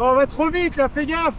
on va trop vite là, fais gaffe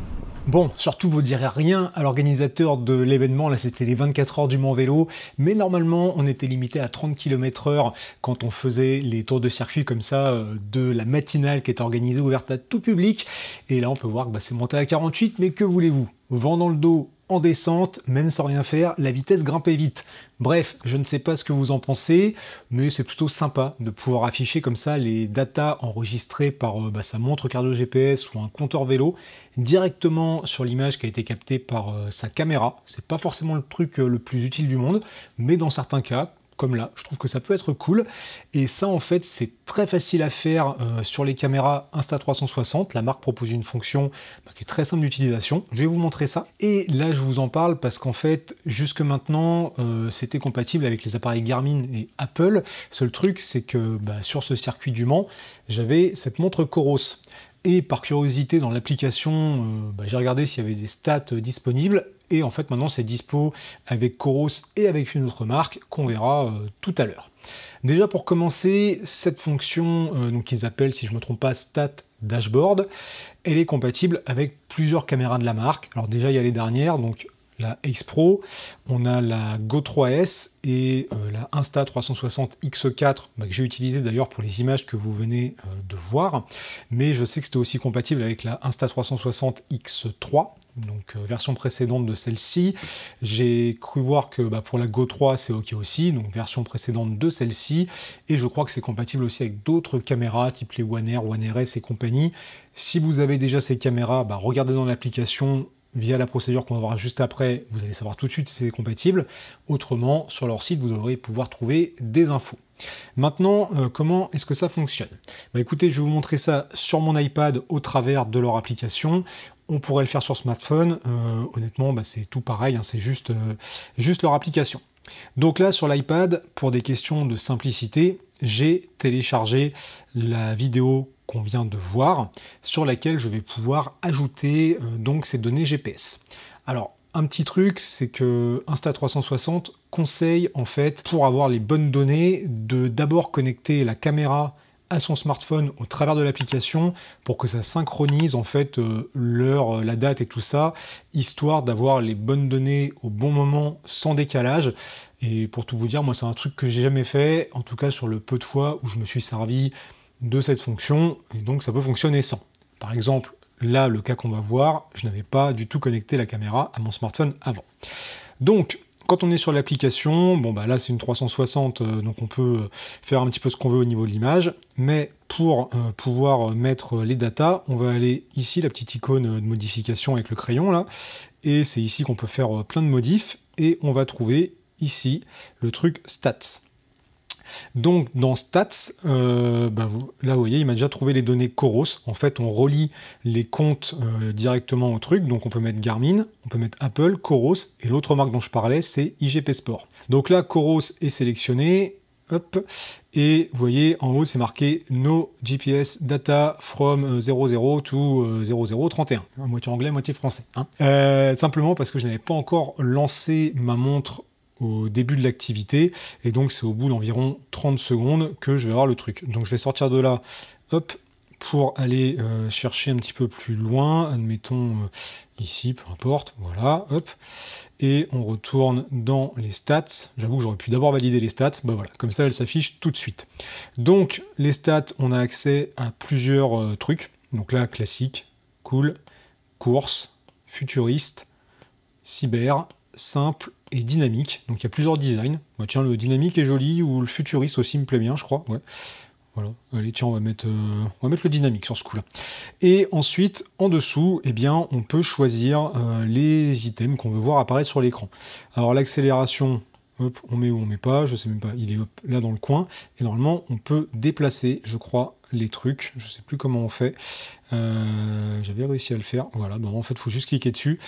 Bon, surtout vous direz rien à l'organisateur de l'événement, là c'était les 24 heures du Mont Vélo, mais normalement on était limité à 30 km heure quand on faisait les tours de circuit comme ça euh, de la matinale qui est organisée ouverte à tout public, et là on peut voir que bah, c'est monté à 48, mais que voulez-vous Vent dans le dos en descente, même sans rien faire, la vitesse grimpait vite. Bref, je ne sais pas ce que vous en pensez, mais c'est plutôt sympa de pouvoir afficher comme ça les datas enregistrées par euh, bah, sa montre cardio GPS ou un compteur vélo directement sur l'image qui a été captée par euh, sa caméra. C'est pas forcément le truc euh, le plus utile du monde, mais dans certains cas, comme là. Je trouve que ça peut être cool. Et ça, en fait, c'est très facile à faire euh, sur les caméras Insta360. La marque propose une fonction bah, qui est très simple d'utilisation. Je vais vous montrer ça. Et là, je vous en parle parce qu'en fait, jusque maintenant, euh, c'était compatible avec les appareils Garmin et Apple. Seul truc, c'est que bah, sur ce circuit du Mans, j'avais cette montre Coros. Et par curiosité, dans l'application, euh, bah, j'ai regardé s'il y avait des stats disponibles et en fait, maintenant, c'est dispo avec Coros et avec une autre marque qu'on verra euh, tout à l'heure. Déjà pour commencer, cette fonction, euh, donc qu'ils appellent, si je ne me trompe pas, stat dashboard, elle est compatible avec plusieurs caméras de la marque. Alors déjà, il y a les dernières, donc la X-Pro, on a la Go3S et euh, la Insta360 X4, bah, que j'ai utilisé d'ailleurs pour les images que vous venez de voir, mais je sais que c'était aussi compatible avec la Insta360 X3 donc euh, version précédente de celle-ci. J'ai cru voir que bah, pour la Go 3 c'est ok aussi, donc version précédente de celle-ci, et je crois que c'est compatible aussi avec d'autres caméras type les One Air, One RS et compagnie. Si vous avez déjà ces caméras, bah, regardez dans l'application via la procédure qu'on va voir juste après, vous allez savoir tout de suite si c'est compatible. Autrement, sur leur site, vous devrez pouvoir trouver des infos. Maintenant, euh, comment est-ce que ça fonctionne bah, Écoutez, je vais vous montrer ça sur mon iPad au travers de leur application on pourrait le faire sur smartphone. Euh, honnêtement, bah, c'est tout pareil, hein, c'est juste, euh, juste leur application. Donc là, sur l'iPad, pour des questions de simplicité, j'ai téléchargé la vidéo qu'on vient de voir, sur laquelle je vais pouvoir ajouter euh, donc ces données GPS. Alors, un petit truc, c'est que Insta360 conseille en fait pour avoir les bonnes données de d'abord connecter la caméra à son smartphone au travers de l'application pour que ça synchronise en fait euh, l'heure, euh, la date et tout ça, histoire d'avoir les bonnes données au bon moment sans décalage. Et pour tout vous dire, moi c'est un truc que j'ai jamais fait, en tout cas sur le peu de fois où je me suis servi de cette fonction, et donc ça peut fonctionner sans. Par exemple, là le cas qu'on va voir, je n'avais pas du tout connecté la caméra à mon smartphone avant. Donc quand on est sur l'application, bon bah là c'est une 360, euh, donc on peut euh, faire un petit peu ce qu'on veut au niveau de l'image, mais pour euh, pouvoir mettre les datas, on va aller ici, la petite icône de modification avec le crayon là, et c'est ici qu'on peut faire plein de modifs, et on va trouver ici le truc stats. Donc dans Stats, euh, bah, là vous voyez, il m'a déjà trouvé les données Coros. En fait, on relie les comptes euh, directement au truc. Donc on peut mettre Garmin, on peut mettre Apple, Coros, et l'autre marque dont je parlais, c'est IGP Sport. Donc là, Coros est sélectionné. Hop. Et vous voyez en haut, c'est marqué No GPS Data from 00 euh, to 0031. Moitié anglais, moitié français. Hein. simplement parce que je n'avais pas encore lancé ma montre au début de l'activité. Et donc, c'est au bout d'environ 30 secondes que je vais avoir le truc. Donc, je vais sortir de là, hop, pour aller euh, chercher un petit peu plus loin, admettons euh, ici, peu importe, voilà, hop, et on retourne dans les stats, j'avoue que j'aurais pu d'abord valider les stats, ben voilà, comme ça elles s'affichent tout de suite. Donc les stats, on a accès à plusieurs euh, trucs, donc là classique, cool, course, futuriste, cyber, simple, et dynamique. Donc il y a plusieurs designs. Bah, tiens, le dynamique est joli, ou le futuriste aussi me plaît bien, je crois. Ouais. Voilà. Allez, tiens, on va mettre, euh, on va mettre le dynamique sur ce coup-là. Et ensuite, en dessous, eh bien, on peut choisir euh, les items qu'on veut voir apparaître sur l'écran. Alors l'accélération, hop, on met ou on met pas, je sais même pas, il est là dans le coin. Et normalement, on peut déplacer, je crois, les trucs. Je sais plus comment on fait. Euh, j'avais réussi à le faire. Voilà, bon, en fait, il faut juste cliquer dessus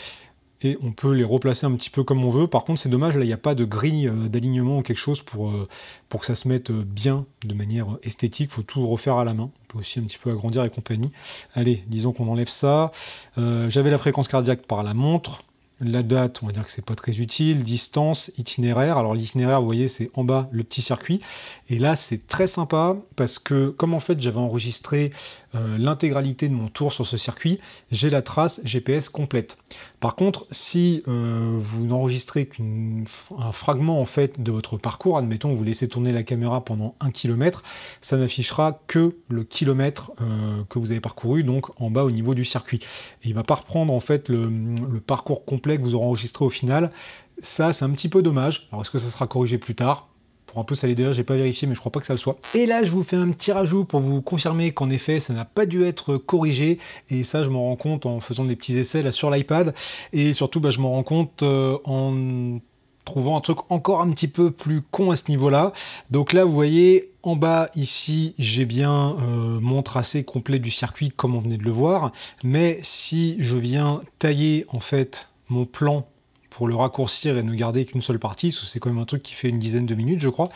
et on peut les replacer un petit peu comme on veut. Par contre, c'est dommage, là, il n'y a pas de grille euh, d'alignement ou quelque chose pour, euh, pour que ça se mette euh, bien de manière esthétique. faut tout refaire à la main. On peut aussi un petit peu agrandir et compagnie. Allez, disons qu'on enlève ça. J'avais la fréquence cardiaque par la montre. La date, on va dire que c'est pas très utile. Distance, itinéraire. Alors l'itinéraire, vous voyez, c'est en bas le petit circuit. Et là, c'est très sympa parce que comme en fait, j'avais enregistré euh, l'intégralité de mon tour sur ce circuit, j'ai la trace GPS complète. Par contre, si euh, vous n'enregistrez qu'un fragment en fait de votre parcours, admettons vous laissez tourner la caméra pendant un kilomètre, ça n'affichera que le kilomètre euh, que vous avez parcouru, donc en bas au niveau du circuit. il ne va pas reprendre en fait le, le parcours complet que vous aurez enregistré au final. Ça, c'est un petit peu dommage. Alors, est-ce que ça sera corrigé plus tard pour un peu ça l'est déjà, j'ai pas vérifié, mais je crois pas que ça le soit. Et là, je vous fais un petit rajout pour vous confirmer qu'en effet, ça n'a pas dû être corrigé, et ça, je m'en rends compte en faisant des petits essais là sur l'iPad, et surtout, bah, je m'en rends compte euh, en trouvant un truc encore un petit peu plus con à ce niveau-là. Donc là, vous voyez, en bas ici, j'ai bien euh, mon tracé complet du circuit comme on venait de le voir, mais si je viens tailler en fait mon plan pour le raccourcir et ne garder qu'une seule partie, parce que c'est quand même un truc qui fait une dizaine de minutes, je crois.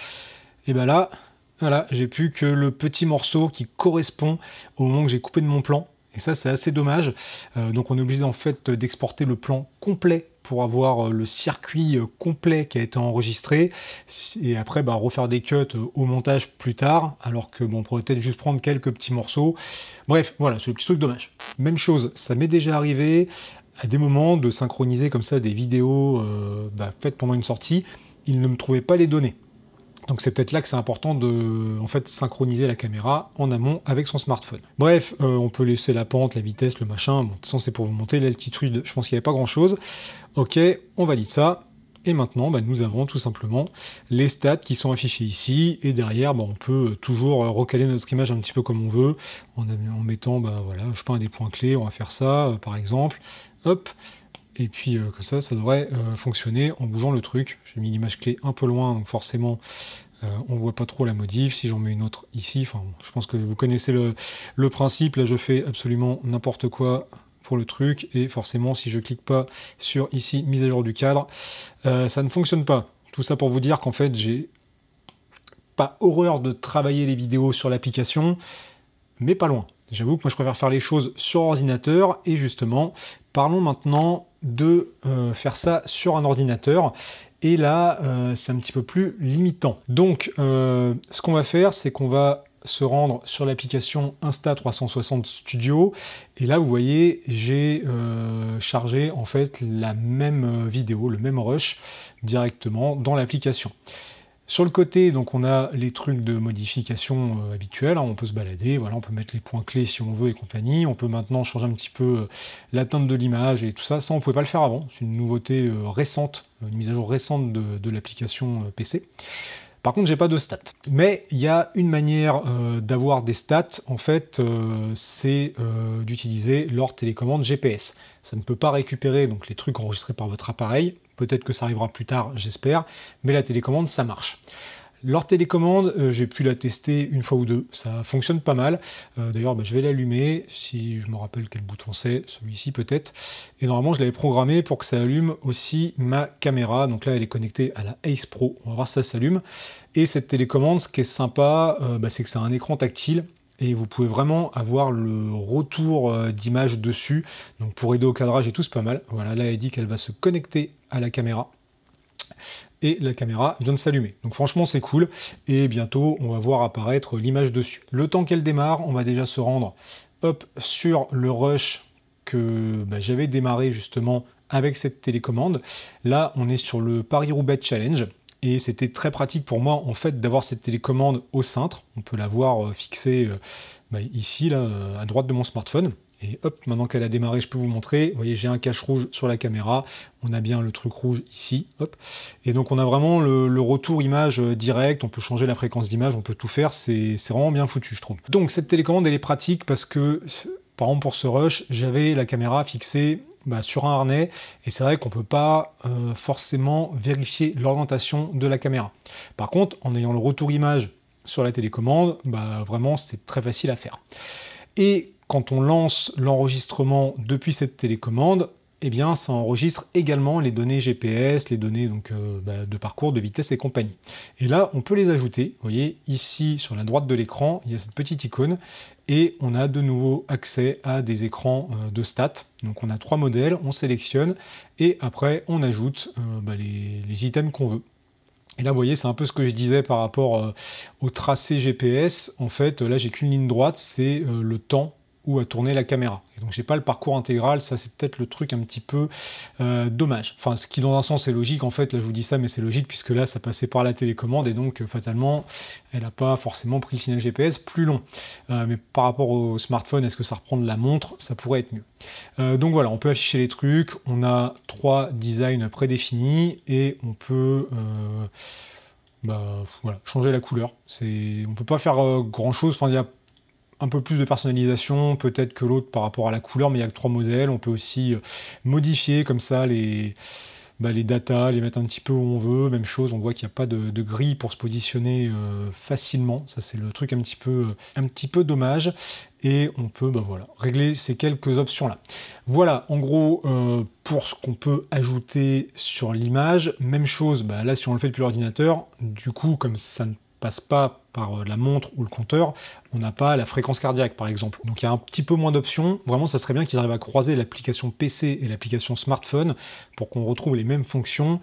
Et ben là, voilà, j'ai plus que le petit morceau qui correspond au moment que j'ai coupé de mon plan. Et ça, c'est assez dommage. Euh, donc, on est obligé en fait d'exporter le plan complet pour avoir euh, le circuit euh, complet qui a été enregistré et après bah, refaire des cuts au montage plus tard alors que bon, on pourrait peut-être juste prendre quelques petits morceaux bref voilà c'est le petit truc dommage même chose ça m'est déjà arrivé à des moments, de synchroniser comme ça des vidéos euh, bah, faites pendant une sortie, il ne me trouvait pas les données. Donc c'est peut-être là que c'est important de en fait, synchroniser la caméra en amont avec son smartphone. Bref, euh, on peut laisser la pente, la vitesse, le machin. Bon, de toute façon, c'est pour vous monter l'altitude. Je pense qu'il n'y avait pas grand-chose. Ok, on valide ça. Et maintenant, bah, nous avons tout simplement les stats qui sont affichés ici. Et derrière, bah, on peut toujours recaler notre image un petit peu comme on veut, en, mettant, bah, voilà, je peins des points clés, on va faire ça, euh, par exemple hop, et puis euh, comme ça, ça devrait euh, fonctionner en bougeant le truc. J'ai mis l'image clé un peu loin, donc forcément, on euh, on voit pas trop la modif. Si j'en mets une autre ici, enfin, je pense que vous connaissez le, le principe. Là, je fais absolument n'importe quoi pour le truc, et forcément, si je clique pas sur ici, mise à jour du cadre, ça ne fonctionne pas. Tout ça pour vous dire qu'en fait, j'ai pas horreur de travailler les vidéos sur l'application, mais pas loin. J'avoue que moi je préfère faire les choses sur ordinateur et justement parlons maintenant de euh, faire ça sur un ordinateur. Et là, euh, c'est un petit peu plus limitant. Donc, euh, ce qu'on va faire, c'est qu'on va se rendre sur l'application Insta360 Studio. Et là, vous voyez, j'ai chargé en fait la même vidéo, le même rush directement dans l'application. Sur le côté, donc on a les trucs de modification euh, habituels, hein. on peut se balader, voilà, on peut mettre les points clés si on veut et compagnie. On peut maintenant changer un petit peu euh, l'atteinte la teinte de l'image et tout ça. Ça, on ne pouvait pas le faire avant. C'est une nouveauté euh, récente, une mise à jour récente de, l'application PC. Par contre, j'ai pas de stats. Mais il y a une manière d'avoir des stats, en fait, c'est d'utiliser leur télécommande GPS. Ça ne peut pas récupérer donc les trucs enregistrés par votre appareil, Peut-être que ça arrivera plus tard, j'espère, mais la télécommande, ça marche. Leur télécommande, euh, j'ai pu la tester une fois ou deux, ça fonctionne pas mal. Euh, d'ailleurs, bah, je vais l'allumer, si je me rappelle quel bouton c'est, celui-ci peut-être. Et normalement, je l'avais programmé pour que ça allume aussi ma caméra. Donc là, elle est connectée à la Ace Pro, on va voir si ça s'allume. Et cette télécommande, ce qui est sympa, euh, bah, c'est que c'est un écran tactile, et vous pouvez vraiment avoir le retour euh, d'image dessus. Donc pour aider au cadrage et tout, c'est pas mal. Voilà, là elle dit qu'elle va se connecter à la caméra. Et la caméra vient de s'allumer. Donc franchement c'est cool. Et bientôt on va voir apparaître l'image dessus. Le temps qu'elle démarre, on va déjà se rendre hop, sur le rush que bah, j'avais démarré justement avec cette télécommande. Là on est sur le Paris-Roubaix Challenge. Et c'était très pratique pour moi en fait d'avoir cette télécommande au cintre. On peut la voir euh, fixée euh, bah, ici, là, euh, à droite de mon smartphone. Et hop, maintenant qu'elle a démarré, je peux vous montrer. Vous voyez, j'ai un cache rouge sur la caméra. On a bien le truc rouge ici. Hop. Et donc, on a vraiment le, le retour image direct. On peut changer la fréquence d'image. On peut tout faire. C'est vraiment bien foutu, je trouve. Donc, cette télécommande, elle est pratique parce que, par exemple, pour ce rush, j'avais la caméra fixée bah, sur un harnais, et c'est vrai qu'on ne peut pas euh, forcément vérifier l'orientation de la caméra. Par contre, en ayant le retour image sur la télécommande, bah, vraiment c'est très facile à faire. Et quand on lance l'enregistrement depuis cette télécommande, eh bien, ça enregistre également les données GPS, les données donc, euh, bah, de parcours, de vitesse et compagnie. Et là, on peut les ajouter. Vous voyez, ici, sur la droite de l'écran, il y a cette petite icône et on a de nouveau accès à des écrans euh, de stats. Donc on a trois modèles, on sélectionne et après on ajoute euh, bah, les, items qu'on veut. Et là, vous voyez, c'est un peu ce que je disais par rapport au tracé GPS. En fait, là, j'ai qu'une ligne droite, c'est le temps ou à tourner la caméra. Et donc j'ai pas le parcours intégral, ça c'est peut-être le truc un petit peu euh, dommage. Enfin, ce qui dans un sens est logique, en fait, là je vous dis ça, mais c'est logique puisque là ça passait par la télécommande et donc euh, fatalement elle n'a pas forcément pris le signal GPS plus long. Euh, mais par rapport au smartphone, est-ce que ça reprend de la montre Ça pourrait être mieux. donc voilà, on peut afficher les trucs, on a trois designs prédéfinis et on peut. Bah, changer la couleur. C'est, On peut pas faire grand chose, enfin il y a un peu plus de personnalisation, peut-être que l'autre par rapport à la couleur, mais il y a que trois modèles. On peut aussi euh, modifier comme ça les, bah, les datas, les mettre un petit peu où on veut. Même chose, on voit qu'il n'y a pas de, de, grille pour se positionner euh, facilement. Ça, c'est le truc un petit peu, euh, un petit peu dommage. Et on peut bah, voilà, régler ces quelques options-là. Voilà, en gros, pour ce qu'on peut ajouter sur l'image. Même chose, bah, là, si on le fait depuis l'ordinateur, du coup, comme ça ne passe pas par euh, la montre ou le compteur, on n'a pas la fréquence cardiaque par exemple. Donc il y a un petit peu moins d'options. Vraiment, ça serait bien qu'ils arrivent à croiser l'application PC et l'application smartphone pour qu'on retrouve les mêmes fonctions.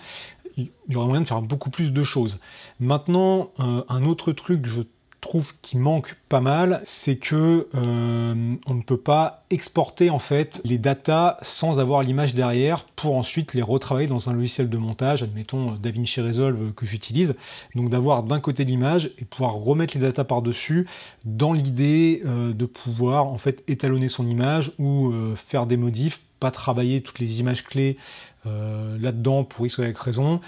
Il y aurait moyen de faire beaucoup plus de choses. Maintenant, euh, un autre truc, je trouve qui manque pas mal, c'est que euh, on ne peut pas exporter en fait les datas sans avoir l'image derrière pour ensuite les retravailler dans un logiciel de montage, admettons euh, DaVinci Resolve euh, que j'utilise. Donc d'avoir d'un côté l'image et pouvoir remettre les datas par-dessus dans l'idée de pouvoir en fait étalonner son image ou faire des modifs, pas travailler toutes les images clés euh, là-dedans pour X ou Y raison,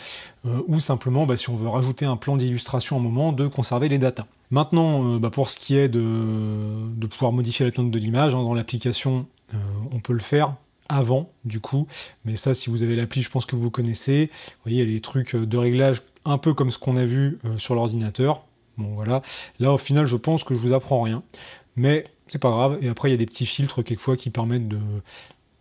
euh, ou simplement, bah, si on veut rajouter un plan d'illustration au un moment, de conserver les datas. Maintenant, euh, bah, pour ce qui est de, pouvoir modifier la de l'image, hein, dans l'application, on peut le faire avant, du coup, mais ça, si vous avez l'appli, je pense que vous connaissez. Vous voyez, les trucs de réglage un peu comme ce qu'on a vu sur l'ordinateur. Bon, voilà. Là, au final, je pense que je vous apprends rien, mais c'est pas grave. Et après, il y a des petits filtres quelquefois qui permettent de,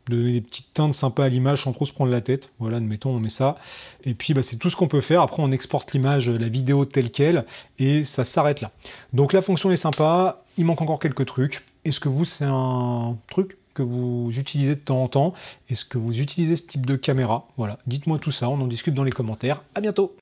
de donner des petites teintes sympas à l'image sans trop se prendre la tête. Voilà, admettons, on met ça. Et puis, bah, c'est tout ce qu'on peut faire. Après, on exporte l'image, la vidéo telle qu'elle, et ça s'arrête là. Donc la fonction est sympa, il manque encore quelques trucs. Est-ce que vous, c'est un truc que vous utilisez de temps en temps Est-ce que vous utilisez ce type de caméra Voilà, dites-moi tout ça, on en discute dans les commentaires. À bientôt